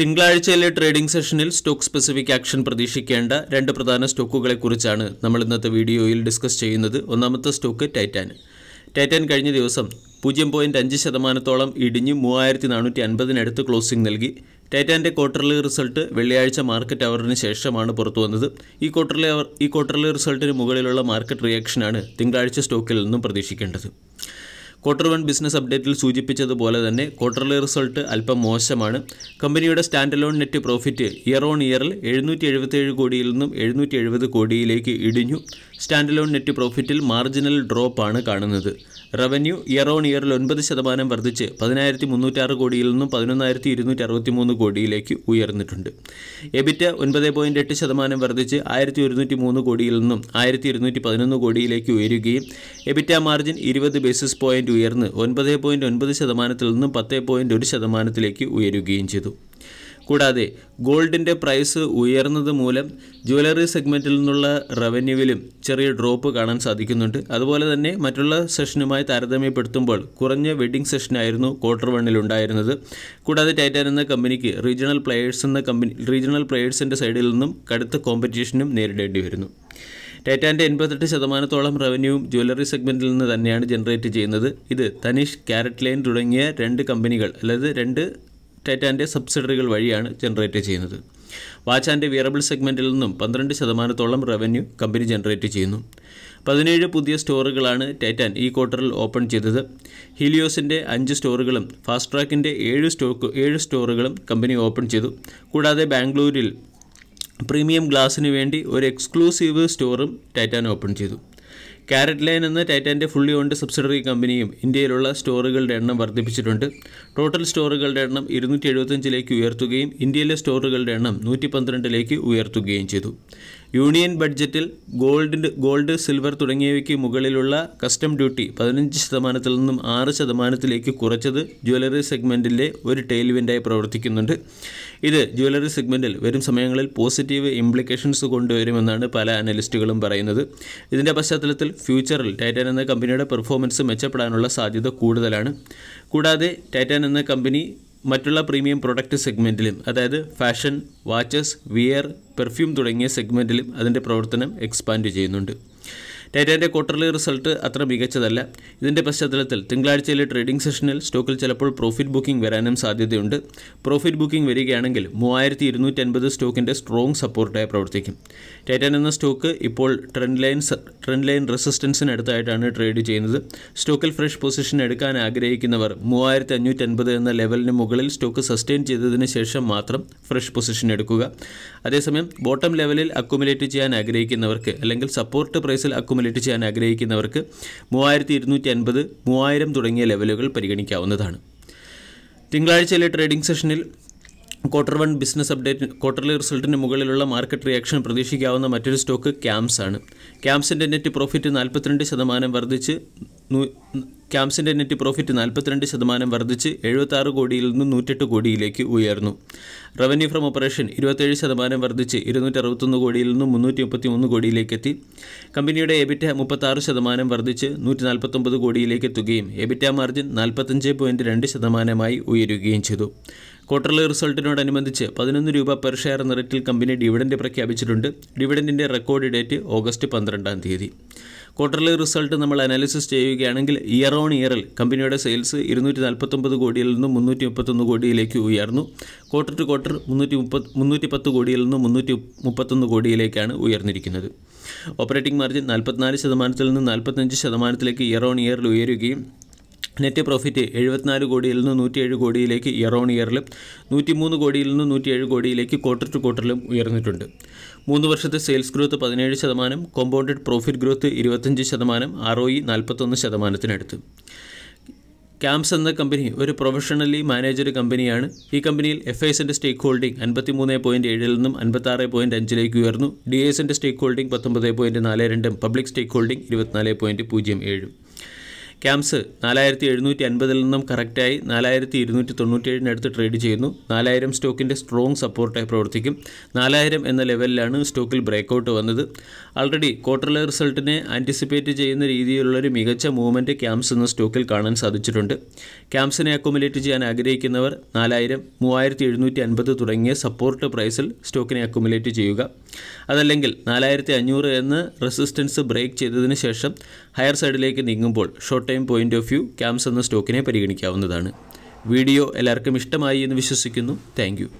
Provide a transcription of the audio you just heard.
തിങ്കളാഴ്ചയിലെ trading സെഷനിൽ stock specific action പ്രതീക്ഷിക്കേണ്ട രണ്ട് പ്രധാന സ്റ്റോക്കുകളെക്കുറിച്ചാണ് നമ്മൾ ഇന്നത്തെ വീഡിയോയിൽ ഡിസ്കസ് ചെയ്യുന്നത് ഒന്നാമത്തെ സ്റ്റോക്ക് ടൈറ്റാൻ ടൈറ്റാൻ കഴിഞ്ഞ ദിവസം പൂജ്യം പോയിൻറ്റ് അഞ്ച് ശതമാനത്തോളം ഇടിഞ്ഞ് മൂവായിരത്തി നാനൂറ്റി അൻപതിനടുത്ത് ക്ലോസിംഗ് നൽകി ടൈറ്റാൻ്റെ ക്വാർട്ടർലി റിസൾട്ട് വെള്ളിയാഴ്ച മാർക്കറ്റ് അവറിന് ശേഷമാണ് പുറത്തു വന്നത് ഈ ക്വാർട്ടർലി അവർ ഈ ക്വാർട്ടർലി റിസൾട്ടിന് മുകളിലുള്ള മാർക്കറ്റ് റിയാക്ഷനാണ് തിങ്കളാഴ്ച സ്റ്റോക്കിൽ നിന്നും പ്രതീക്ഷിക്കേണ്ടത് ക്വാർട്ടർ വൺ ബിസിനസ് അപ്ഡേറ്റിൽ സൂചിപ്പിച്ചതുപോലെ തന്നെ ക്വാർട്ടർലി റിസൾട്ട് അല്പം മോശമാണ് കമ്പനിയുടെ standalone net profit year on ഇയറിൽ എഴുന്നൂറ്റി എഴുപത്തിയേഴ് കോടിയിൽ നിന്നും എഴുന്നൂറ്റി എഴുപത് കോടിയിലേക്ക് ഇടിഞ്ഞു സ്റ്റാൻഡ് അലോൺ നെറ്റ് പ്രോഫിറ്റിൽ മാർജിനൽ ഡ്രോപ്പാണ് കാണുന്നത് റവന്യൂ ഇയർ ഓൺ ഇയറിൽ ഒൻപത് ശതമാനം വർദ്ധിച്ച് പതിനായിരത്തി മുന്നൂറ്റാറ് കോടിയിൽ നിന്നും പതിനൊന്നായിരത്തി ഇരുന്നൂറ്റി അറുപത്തി മൂന്ന് കോടിയിലേക്ക് ഉയർന്നിട്ടുണ്ട് എബിറ്റ ഒൻപത് പോയിൻറ്റ് എട്ട് ശതമാനം വർദ്ധിച്ച് ആയിരത്തി ഒരുന്നൂറ്റി മൂന്ന് കോടിയിൽ നിന്നും ആയിരത്തി ഇരുന്നൂറ്റി പതിനൊന്ന് കോടിയിലേക്ക് ഉയരുകയും എബിറ്റ മാർജിൻ ഇരുപത് ബേസിസ് പോയിൻറ്റ് പോയിന്റ് ഉയർന്ന് ഒൻപത് പോയിൻറ്റ് ഒൻപത് ശതമാനത്തിൽ നിന്നും പത്ത് പോയിൻറ്റ് ഒരു ശതമാനത്തിലേക്ക് ഉയരുകയും ചെയ്തു കൂടാതെ ഗോൾഡിൻ്റെ പ്രൈസ് ഉയർന്നത് മൂലം ജുവലറി സെഗ്മെൻറ്റിൽ നിന്നുള്ള റവന്യൂവിലും ചെറിയ ഡ്രോപ്പ് കാണാൻ സാധിക്കുന്നുണ്ട് അതുപോലെ തന്നെ മറ്റുള്ള സെഷനുമായി താരതമ്യപ്പെടുത്തുമ്പോൾ കുറഞ്ഞ വെഡ്ഡിംഗ് സെഷനായിരുന്നു ക്വാർട്ടർ വണ്ണിൽ ഉണ്ടായിരുന്നത് കൂടാതെ ടൈറ്റാൻ എന്ന കമ്പനിക്ക് റീജിയണൽ പ്ലെയേഴ്സ് എന്ന കമ്പനി റീജിയണൽ പ്ലെയേഴ്സിൻ്റെ സൈഡിൽ നിന്നും കടുത്ത കോമ്പറ്റീഷനും നേരിടേണ്ടി വരുന്നു ടേറ്റാൻ്റെ എൺപത്തെട്ട് ശതമാനത്തോളം റവന്യൂവും ജ്വല്ലറി സെഗ്മെൻറ്റിൽ നിന്ന് തന്നെയാണ് ജനറേറ്റ് ചെയ്യുന്നത് ഇത് തനിഷ് ക്യാരറ്റ് ലൈൻ തുടങ്ങിയ രണ്ട് കമ്പനികൾ അതായത് രണ്ട് ടേറ്റാൻ്റെ സബ്സിഡറികൾ വഴിയാണ് ജനറേറ്റ് ചെയ്യുന്നത് വാച്ച് ആൻഡ് വിയറബിൾ സെഗ്മെൻറ്റിൽ നിന്നും പന്ത്രണ്ട് ശതമാനത്തോളം റവന്യൂ കമ്പനി ജനറേറ്റ് ചെയ്യുന്നു പതിനേഴ് പുതിയ സ്റ്റോറുകളാണ് ടൈറ്റാൻ ഈ ക്വാർട്ടറിൽ ഓപ്പൺ ചെയ്തത് ഹീലിയോസിൻ്റെ അഞ്ച് സ്റ്റോറുകളും ഫാസ്റ്റ് ട്രാക്കിൻ്റെ ഏഴ് സ്റ്റോക്ക് ഏഴ് സ്റ്റോറുകളും കമ്പനി ഓപ്പൺ ചെയ്തു കൂടാതെ ബാംഗ്ലൂരിൽ പ്രീമിയം ഗ്ലാസ്സിന് വേണ്ടി ഒരു എക്സ്ക്ലൂസീവ് സ്റ്റോറും ടൈറ്റാൻ ഓപ്പൺ ചെയ്തു കാരറ്റ് ലൈൻ എന്ന ടൈറ്റാൻ്റെ ഫുള്ളി ഓൺഡ് സബ്സിഡറി കമ്പനിയും ഇന്ത്യയിലുള്ള സ്റ്റോറുകളുടെ എണ്ണം വർദ്ധിപ്പിച്ചിട്ടുണ്ട് ടോട്ടൽ സ്റ്റോറുകളുടെ എണ്ണം ഇരുന്നൂറ്റി എഴുപത്തഞ്ചിലേക്ക് ഉയർത്തുകയും ഇന്ത്യയിലെ സ്റ്റോറുകളുടെ എണ്ണം നൂറ്റി പന്ത്രണ്ടിലേക്ക് ഉയർത്തുകയും ചെയ്തു യൂണിയൻ ബഡ്ജറ്റിൽ ഗോൾഡിൻ്റെ ഗോൾഡ് സിൽവർ തുടങ്ങിയവയ്ക്ക് മുകളിലുള്ള കസ്റ്റം ഡ്യൂട്ടി പതിനഞ്ച് ശതമാനത്തിൽ നിന്നും ആറ് ശതമാനത്തിലേക്ക് കുറച്ചത് ജ്വല്ലറി സെഗ്മെൻറ്റിലെ ഒരു ടെയിൽവിൻഡായി പ്രവർത്തിക്കുന്നുണ്ട് ഇത് ജ്വല്ലറി സെഗ്മെൻറ്റിൽ വരും സമയങ്ങളിൽ പോസിറ്റീവ് ഇംപ്ലിക്കേഷൻസ് കൊണ്ടുവരുമെന്നാണ് പല അനലിസ്റ്റുകളും പറയുന്നത് ഇതിൻ്റെ പശ്ചാത്തലത്തിൽ ഫ്യൂച്ചറിൽ ടൈറ്റാൻ എന്ന കമ്പനിയുടെ പെർഫോമൻസ് മെച്ചപ്പെടാനുള്ള സാധ്യത കൂടുതലാണ് കൂടാതെ ടൈറ്റാൻ എന്ന കമ്പനി മറ്റുള്ള പ്രീമിയം പ്രൊഡക്റ്റ് സെഗ്മെൻറ്റിലും അതായത് ഫാഷൻ വാച്ചസ് വിയർ പെർഫ്യൂം തുടങ്ങിയ സെഗ്മെൻറ്റിലും അതിൻ്റെ പ്രവർത്തനം എക്സ്പാൻഡ് ചെയ്യുന്നുണ്ട് ഡേറ്റയുടെ ക്വാർട്ടർലി റിസൾട്ട് അത്ര മികച്ചതല്ല ഇതിൻ്റെ പശ്ചാത്തലത്തിൽ തിങ്കളാഴ്ചയിലെ ട്രേഡിംഗ് സെഷനിൽ സ്റ്റോക്കിൽ ചിലപ്പോൾ പ്രോഫിറ്റ് ബുക്കിംഗ് വരാനും സാധ്യതയുണ്ട് പ്രോഫിറ്റ് ബുക്കിംഗ് വരികയാണെങ്കിൽ മൂവായിരത്തി ഇരുന്നൂറ്റി അൻപത് സ്റ്റോക്കിൻ്റെ സ്ട്രോങ് സപ്പോർട്ടായി പ്രവർത്തിക്കും ടൈറ്റാൻ എന്ന സ്റ്റോക്ക് ഇപ്പോൾ ട്രെൻഡ് ലൈൻ ട്രെൻഡ് ലൈൻ റെസിസ്റ്റൻസിനടുത്തായിട്ടാണ് അടുത്തായിട്ടാണ് ട്രേഡ് ചെയ്യുന്നത് സ്റ്റോക്കിൽ ഫ്രഷ് പൊസിഷൻ എടുക്കാൻ ആഗ്രഹിക്കുന്നവർ മൂവായിരത്തി അഞ്ഞൂറ്റി അൻപത് എന്ന ലെവലിന് മുകളിൽ സ്റ്റോക്ക് സസ്റ്റെയിൻ ചെയ്തതിന് ശേഷം മാത്രം ഫ്രഷ് പൊസിഷൻ എടുക്കുക അതേസമയം ബോട്ടം ലെവലിൽ അക്കുമുലേറ്റ് ചെയ്യാൻ ആഗ്രഹിക്കുന്നവർക്ക് അല്ലെങ്കിൽ സപ്പോർട്ട് പ്രൈസിൽ അക്കുമുലേറ്റ് അക്യുമുലേറ്റ് ചെയ്യാൻ ആഗ്രഹിക്കുന്നവർക്ക് മൂവായിരത്തി ഇരുന്നൂറ്റി അൻപത് മൂവായിരം തുടങ്ങിയ ലെവലുകൾ പരിഗണിക്കാവുന്നതാണ് തിങ്കളാഴ്ചയിലെ ട്രേഡിംഗ് സെഷനിൽ quarter one business update quarterly റിസൾട്ടിന് മുകളിലുള്ള മാർക്കറ്റ് റിയാക്ഷൻ പ്രതീക്ഷിക്കാവുന്ന മറ്റൊരു സ്റ്റോക്ക് ക്യാംസ് ആണ് ക്യാംസിൻ്റെ നെറ്റ് പ്രോഫിറ്റ് നാൽപ്പത്തിരണ്ട് ശതമാനം വർദ്ധിച്ച് ക്യാംസിൻ്റെ നെറ്റ് പ്രോഫിറ്റ് നാൽപ്പത്തിരണ്ട് ശതമാനം വർദ്ധിച്ച് എഴുപത്താറ് കോടിയിൽ നിന്ന് നൂറ്റെട്ട് കോടിയിലേക്ക് ഉയർന്നു റവന്യൂ ഫ്രം ഓപ്പറേഷൻ ഇരുപത്തേഴ് ശതമാനം വർദ്ധിച്ച് ഇരുന്നൂറ്റി അറുപത്തൊന്ന് കോടിയിൽ നിന്ന് മുന്നൂറ്റി മുപ്പത്തി മൂന്ന് കോടിയിലേക്ക് എത്തി കമ്പനിയുടെ എബിറ്റ മുപ്പത്താറ് ശതമാനം വർദ്ധിച്ച് നൂറ്റി നാൽപ്പത്തൊമ്പത് കോടിയിലേക്ക് എത്തുകയും എബിറ്റ മാർജിൻ നാൽപ്പത്തഞ്ച് പോയിൻറ്റ് രണ്ട് ശതമാനമായി ഉയരുകയും ചെയ്തു ക്വാർട്ടർലി റിസൾട്ടിനോടനുബന്ധിച്ച് പതിനൊന്ന് രൂപ പെർ ഷെയർ നിരക്കിൽ കമ്പനി ഡിവിഡൻഡ് പ്രഖ്യാപിച്ചിട്ടുണ്ട് ഡിവിഡൻഡിൻ്റെ റെക്കോർഡ് ഡേറ്റ് ഓഗസ്റ്റ് പന്ത്രണ്ടാം തീയതി ക്വാർട്ടർലി റിസൾട്ട് നമ്മൾ അനാലിസിസ് ചെയ്യുകയാണെങ്കിൽ ഇയർ ഓൺ ഇയറിൽ കമ്പനിയുടെ സെയിൽസ് ഇരുന്നൂറ്റി നാൽപ്പത്തൊമ്പത് കോടിയിൽ നിന്ന് മുന്നൂറ്റി മുപ്പത്തൊന്ന് കോടിയിലേക്ക് ഉയർന്നു ക്വാർട്ടർ ടു ക്വാർട്ടർ മുന്നൂറ്റി മുപ്പത് മുന്നൂറ്റി പത്ത് കോടിയിൽ നിന്ന് മുന്നൂറ്റി മുപ്പത്തൊന്ന് കോടിയിലേക്കാണ് ഉയർന്നിരിക്കുന്നത് ഓപ്പറേറ്റിംഗ് മാർജിൻ നാൽപ്പത്തിനാല് ശതമാനത്തിൽ നിന്ന് നാൽപ്പത്തഞ്ച് ശതമാനത്തിലേക്ക് ഇയർ ഓൺ ഇയറിൽ ഉയരുകയും നെറ്റ് പ്രോഫിറ്റ് എഴുപത്തിനാല് കോടിയിൽ നിന്ന് നൂറ്റിയേഴ് കോടിയിലേക്ക് ഇയർ ഓൺ ഇയറിലും നൂറ്റിമൂന്ന് കോടിയിൽ നിന്ന് നൂറ്റിയേഴ് കോടിയിലേക്ക് ക്വാർട്ടർ ടു ക്വാർട്ടറിലും ഉയർന്നിട്ടുണ്ട് മൂന്ന് വർഷത്തെ സെയിൽസ് ഗ്രോത്ത് പതിനേഴ് ശതമാനം കോമ്പൗണ്ടഡ് പ്രോഫിറ്റ് ഗ്രോത്ത് ഇരുപത്തഞ്ച് ശതമാനം ആർ ഒ ഇ e നാൽപ്പത്തൊന്ന് ശതമാനത്തിനടുത്ത് ക്യാംസ് എന്ന കമ്പനി ഒരു പ്രൊഫഷണലി മാനേജഡ് കമ്പനിയാണ് ഈ കമ്പനിയിൽ എഫ് ഐസിൻ്റെ സ്റ്റേക്ക് ഹോൾഡിംഗ് അൻപത്തി മൂന്ന് പോയിൻറ്റ് ഏഴിൽ നിന്നും അൻപത്താറ് പോയിൻറ്റ് അഞ്ചിലേക്ക് ഉയർന്നു ഡി എസിൻ്റെ സ്റ്റേക്ക് ഹോൾഡിംഗ് പത്തൊമ്പത് പോയിൻറ്റ് നാല് രണ്ടും പബ്ലിക് സ്റ്റേക്ക് ഹോൾഡിംഗ് ഇരുപത്തിനാല് പോയിൻറ്റ് പൂജ്യം ഏഴും ക്യാംസ് നാലായിരത്തി എഴുന്നൂറ്റി അൻപതിൽ നിന്നും കറക്റ്റായി നാലായിരത്തി ഇരുന്നൂറ്റി തൊണ്ണൂറ്റേഴിനടുത്ത് ട്രേഡ് ചെയ്യുന്നു നാലായിരം സ്റ്റോക്കിൻ്റെ സ്ട്രോങ് സപ്പോർട്ടായി പ്രവർത്തിക്കും നാലായിരം എന്ന ലെവലിലാണ് സ്റ്റോക്കിൽ ബ്രേക്കൗട്ട് വന്നത് ആൾറെഡി ക്വാർട്ടർലി റിസൾട്ടിനെ ആൻറ്റിസിപ്പേറ്റ് ചെയ്യുന്ന രീതിയിലുള്ളൊരു മികച്ച മൂവ്മെൻറ്റ് ക്യാംസ് എന്ന സ്റ്റോക്കിൽ കാണാൻ സാധിച്ചിട്ടുണ്ട് ക്യാംസിനെ അക്കുമുലേറ്റ് ചെയ്യാൻ ആഗ്രഹിക്കുന്നവർ നാലായിരം മൂവായിരത്തി എഴുന്നൂറ്റി അൻപത് തുടങ്ങിയ സപ്പോർട്ട് പ്രൈസിൽ സ്റ്റോക്കിനെ അക്കുമുലേറ്റ് ചെയ്യുക അതല്ലെങ്കിൽ നാലായിരത്തി അഞ്ഞൂറ് എന്ന് റെസിസ്റ്റൻസ് ബ്രേക്ക് ചെയ്തതിന് ശേഷം ഹയർ സൈഡിലേക്ക് നീങ്ങുമ്പോൾ short time point of view CAMS എന്ന സ്റ്റോക്കിനെ പരിഗണിക്കാവുന്നതാണ് വീഡിയോ എല്ലാവർക്കും ഇഷ്ടമായി എന്ന് വിശ്വസിക്കുന്നു താങ്ക്